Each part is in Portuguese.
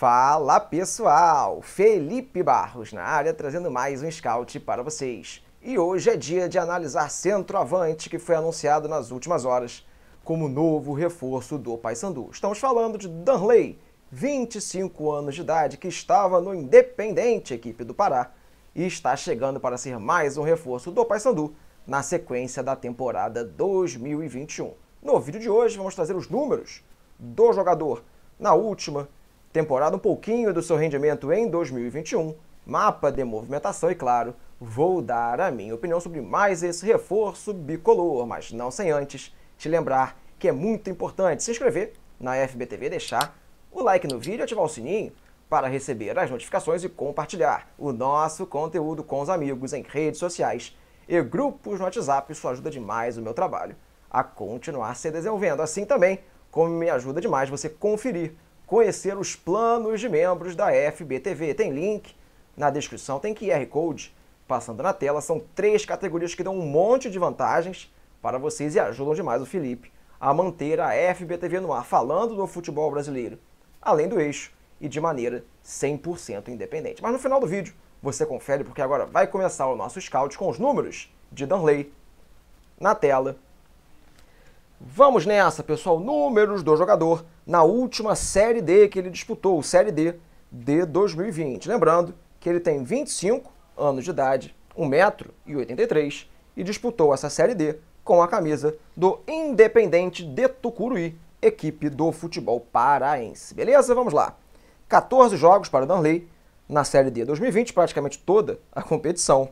Fala pessoal, Felipe Barros na área trazendo mais um scout para vocês. E hoje é dia de analisar centroavante que foi anunciado nas últimas horas como novo reforço do Paysandu. Estamos falando de Danley, 25 anos de idade, que estava no Independente, equipe do Pará, e está chegando para ser mais um reforço do Paysandu na sequência da temporada 2021. No vídeo de hoje vamos trazer os números do jogador na última temporada um pouquinho do seu rendimento em 2021, mapa de movimentação e, claro, vou dar a minha opinião sobre mais esse reforço bicolor, mas não sem antes te lembrar que é muito importante se inscrever na FBTV, deixar o like no vídeo ativar o sininho para receber as notificações e compartilhar o nosso conteúdo com os amigos em redes sociais e grupos no WhatsApp. Isso ajuda demais o meu trabalho a continuar se desenvolvendo. Assim também, como me ajuda demais você conferir conhecer os planos de membros da FBTV. Tem link na descrição, tem QR Code passando na tela. São três categorias que dão um monte de vantagens para vocês e ajudam demais o Felipe a manter a FBTV no ar, falando do futebol brasileiro, além do eixo e de maneira 100% independente. Mas no final do vídeo você confere, porque agora vai começar o nosso scout com os números de Danley na tela. Vamos nessa, pessoal. Números do jogador na última Série D que ele disputou, Série D de 2020. Lembrando que ele tem 25 anos de idade, 1,83m e disputou essa Série D com a camisa do Independente de Tucuruí, equipe do futebol paraense. Beleza? Vamos lá. 14 jogos para o Danley na Série D 2020, praticamente toda a competição.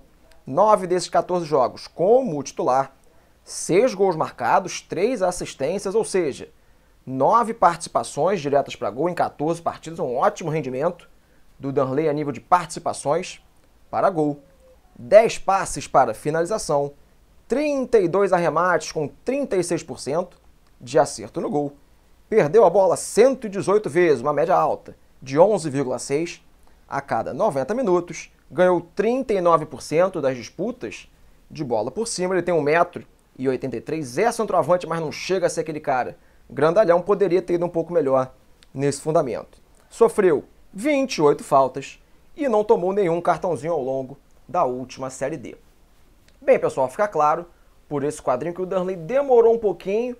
9 desses 14 jogos como titular, 6 gols marcados, 3 assistências, ou seja, nove participações diretas para gol em 14 partidas, um ótimo rendimento do Danley a nível de participações para gol, 10 passes para finalização, 32 arremates com 36% de acerto no gol. Perdeu a bola 118 vezes, uma média alta de 11,6 a cada 90 minutos. Ganhou 39% das disputas de bola por cima. Ele tem 1,83m, é centroavante, mas não chega a ser aquele cara Grandalhão poderia ter ido um pouco melhor nesse fundamento. Sofreu 28 faltas e não tomou nenhum cartãozinho ao longo da última Série D. Bem, pessoal, fica claro por esse quadrinho que o Darley demorou um pouquinho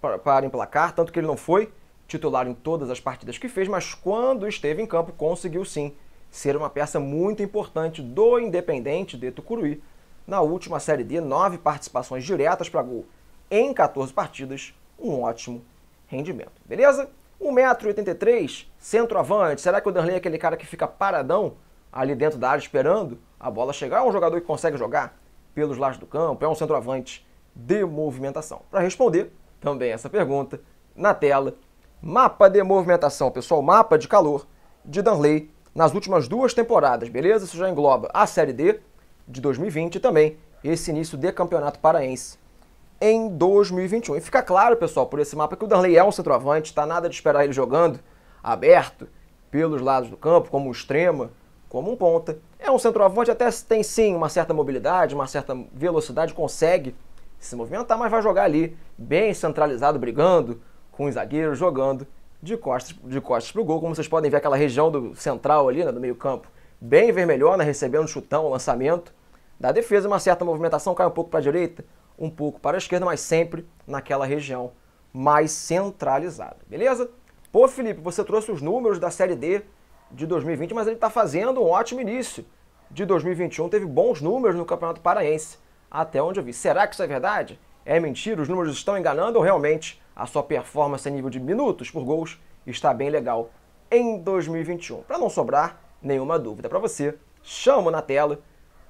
para, para emplacar, tanto que ele não foi titular em todas as partidas que fez, mas quando esteve em campo conseguiu sim ser uma peça muito importante do Independente de Tucuruí. Na última Série D, nove participações diretas para gol em 14 partidas, um ótimo rendimento. Beleza? 1,83m, centroavante. Será que o Danley é aquele cara que fica paradão ali dentro da área esperando a bola chegar? É um jogador que consegue jogar pelos lados do campo? É um centroavante de movimentação? Para responder também essa pergunta, na tela, mapa de movimentação, pessoal, mapa de calor de Danley nas últimas duas temporadas, beleza? Isso já engloba a Série D de 2020 e também esse início de Campeonato Paraense em 2021. E fica claro, pessoal, por esse mapa que o Danley é um centroavante, está nada de esperar ele jogando aberto pelos lados do campo, como um extrema, como um ponta. É um centroavante, até tem sim uma certa mobilidade, uma certa velocidade, consegue se movimentar, mas vai jogar ali bem centralizado, brigando com os zagueiros, jogando de costas, de costas pro gol, como vocês podem ver aquela região do central ali, né, do meio campo, bem vermelhona, recebendo chutão, lançamento da defesa, uma certa movimentação, cai um pouco para a direita, um pouco para a esquerda, mas sempre naquela região mais centralizada, beleza? Pô, Felipe, você trouxe os números da Série D de 2020, mas ele está fazendo um ótimo início. De 2021 teve bons números no Campeonato Paraense, até onde eu vi. Será que isso é verdade? É mentira? Os números estão enganando ou realmente a sua performance a nível de minutos por gols está bem legal em 2021? Para não sobrar nenhuma dúvida para você, chamo na tela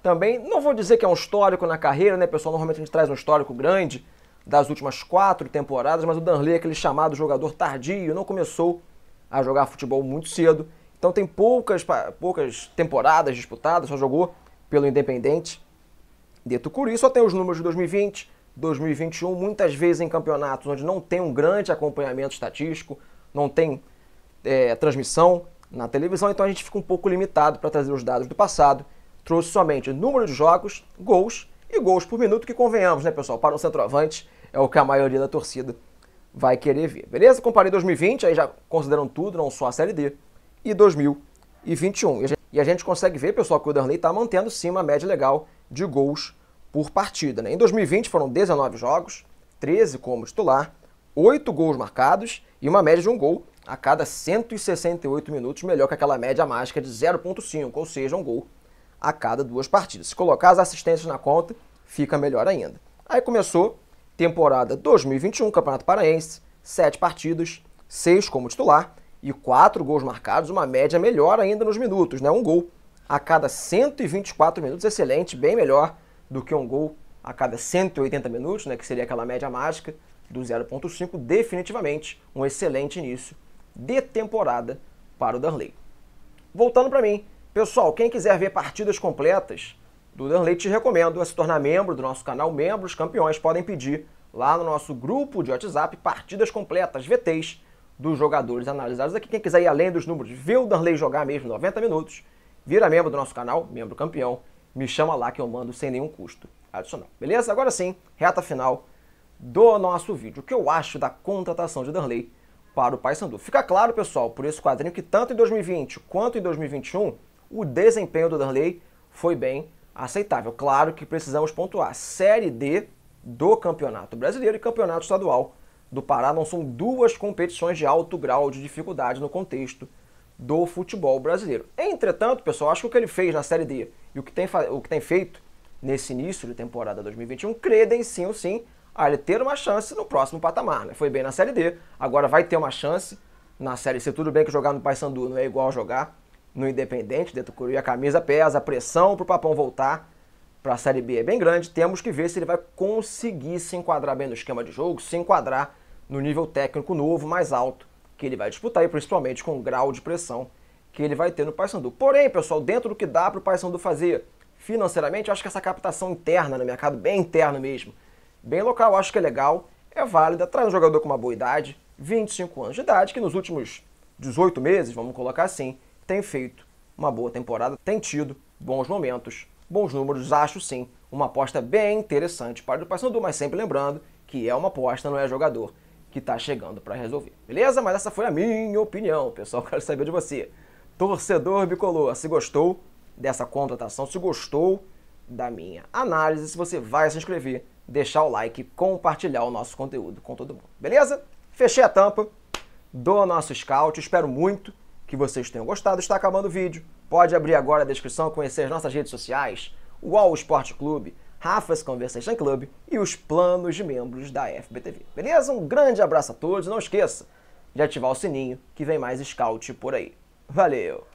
também, não vou dizer que é um histórico na carreira, né, pessoal? Normalmente a gente traz um histórico grande das últimas quatro temporadas, mas o Danley é aquele chamado jogador tardio, não começou a jogar futebol muito cedo. Então tem poucas, poucas temporadas disputadas, só jogou pelo Independente de Tucuri. Só tem os números de 2020, 2021, muitas vezes em campeonatos onde não tem um grande acompanhamento estatístico, não tem é, transmissão na televisão, então a gente fica um pouco limitado para trazer os dados do passado trouxe somente número de jogos, gols e gols por minuto, que convenhamos, né, pessoal? Para um centroavante é o que a maioria da torcida vai querer ver. Beleza? Comparei 2020, aí já consideram tudo, não só a Série D, e 2021. E a gente, e a gente consegue ver, pessoal, que o Darley está mantendo sim uma média legal de gols por partida. Né? Em 2020 foram 19 jogos, 13 como titular, 8 gols marcados e uma média de um gol a cada 168 minutos, melhor que aquela média mágica de 0,5, ou seja, um gol a cada duas partidas. Se colocar as assistências na conta, fica melhor ainda. Aí começou temporada 2021, Campeonato Paraense, sete partidas, seis como titular e quatro gols marcados, uma média melhor ainda nos minutos, né? Um gol a cada 124 minutos, excelente, bem melhor do que um gol a cada 180 minutos, né? Que seria aquela média mágica do 0.5, definitivamente um excelente início de temporada para o Darley. Voltando para mim, Pessoal, quem quiser ver partidas completas do Dan te recomendo a se tornar membro do nosso canal. Membros campeões podem pedir lá no nosso grupo de WhatsApp partidas completas, VTs, dos jogadores analisados aqui. Quem quiser ir além dos números, ver o Danley jogar mesmo 90 minutos, vira membro do nosso canal, membro campeão, me chama lá que eu mando sem nenhum custo adicional. Beleza? Agora sim, reta final do nosso vídeo. O que eu acho da contratação de Danley para o Paysandu? Fica claro, pessoal, por esse quadrinho que tanto em 2020 quanto em 2021 o desempenho do Darley foi bem aceitável. Claro que precisamos pontuar. Série D do Campeonato Brasileiro e Campeonato Estadual do Pará não são duas competições de alto grau de dificuldade no contexto do futebol brasileiro. Entretanto, pessoal, acho que o que ele fez na Série D e o que tem, o que tem feito nesse início de temporada 2021 credenciam sim a ele ter uma chance no próximo patamar. Né? Foi bem na Série D, agora vai ter uma chance na Série C. Tudo bem que jogar no Paysandu não é igual jogar no Independente, dentro do Curu, e a camisa pesa, a pressão para o Papão voltar para a Série B é bem grande. Temos que ver se ele vai conseguir se enquadrar bem no esquema de jogo, se enquadrar no nível técnico novo, mais alto, que ele vai disputar, e principalmente com o grau de pressão que ele vai ter no Paysandu. Porém, pessoal, dentro do que dá para o Paysandu fazer financeiramente, eu acho que essa captação interna no mercado, bem interno mesmo, bem local, acho que é legal, é válida, traz um jogador com uma boa idade, 25 anos de idade, que nos últimos 18 meses, vamos colocar assim, tem feito uma boa temporada, tem tido bons momentos, bons números, acho sim, uma aposta bem interessante para o Paysandu, mas sempre lembrando que é uma aposta, não é jogador que está chegando para resolver. Beleza? Mas essa foi a minha opinião, pessoal, quero saber de você. Torcedor bicolor, se gostou dessa contratação, se gostou da minha análise, se você vai se inscrever, deixar o like, compartilhar o nosso conteúdo com todo mundo. Beleza? Fechei a tampa do nosso scout, espero muito que vocês tenham gostado. Está acabando o vídeo. Pode abrir agora a descrição, conhecer as nossas redes sociais, o All Esporte Clube, Rafa's Conversation Club e os planos de membros da FBTV. Beleza? Um grande abraço a todos. Não esqueça de ativar o sininho que vem mais scout por aí. Valeu!